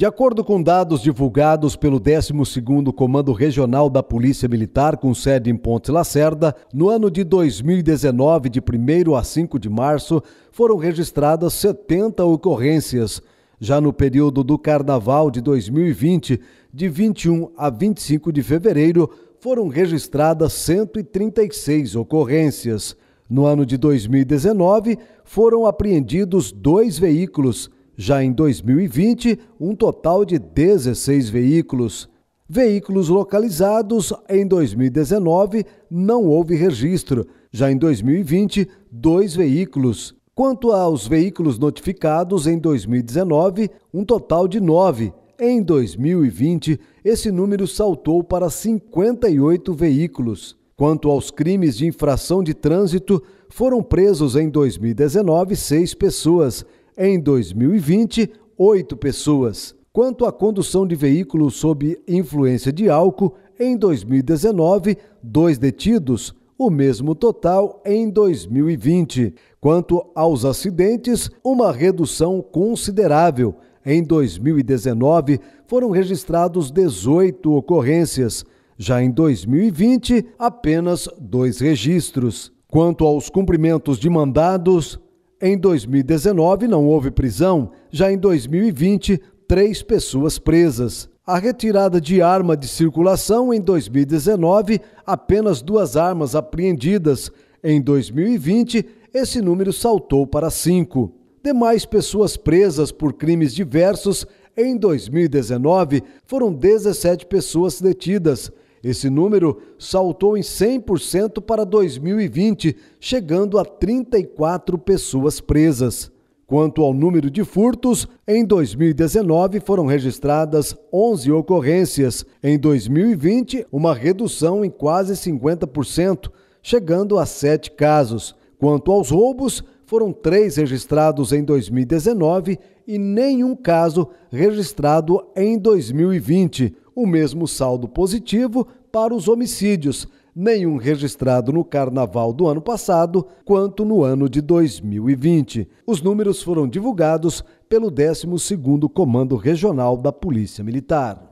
De acordo com dados divulgados pelo 12º Comando Regional da Polícia Militar, com sede em Ponte Lacerda, no ano de 2019, de 1 a 5 de março, foram registradas 70 ocorrências. Já no período do Carnaval de 2020, de 21 a 25 de fevereiro, foram registradas 136 ocorrências. No ano de 2019, foram apreendidos dois veículos – já em 2020, um total de 16 veículos. Veículos localizados em 2019 não houve registro. Já em 2020, dois veículos. Quanto aos veículos notificados em 2019, um total de nove. Em 2020, esse número saltou para 58 veículos. Quanto aos crimes de infração de trânsito, foram presos em 2019 seis pessoas em 2020, oito pessoas. Quanto à condução de veículos sob influência de álcool, em 2019, dois detidos, o mesmo total em 2020. Quanto aos acidentes, uma redução considerável. Em 2019, foram registrados 18 ocorrências. Já em 2020, apenas dois registros. Quanto aos cumprimentos de mandados, em 2019 não houve prisão, já em 2020, três pessoas presas. A retirada de arma de circulação em 2019, apenas duas armas apreendidas. Em 2020, esse número saltou para cinco. Demais pessoas presas por crimes diversos em 2019 foram 17 pessoas detidas, esse número saltou em 100% para 2020, chegando a 34 pessoas presas. Quanto ao número de furtos, em 2019 foram registradas 11 ocorrências. Em 2020, uma redução em quase 50%, chegando a 7 casos. Quanto aos roubos, foram três registrados em 2019 e nenhum caso registrado em 2020 o mesmo saldo positivo para os homicídios, nenhum registrado no carnaval do ano passado, quanto no ano de 2020. Os números foram divulgados pelo 12º Comando Regional da Polícia Militar.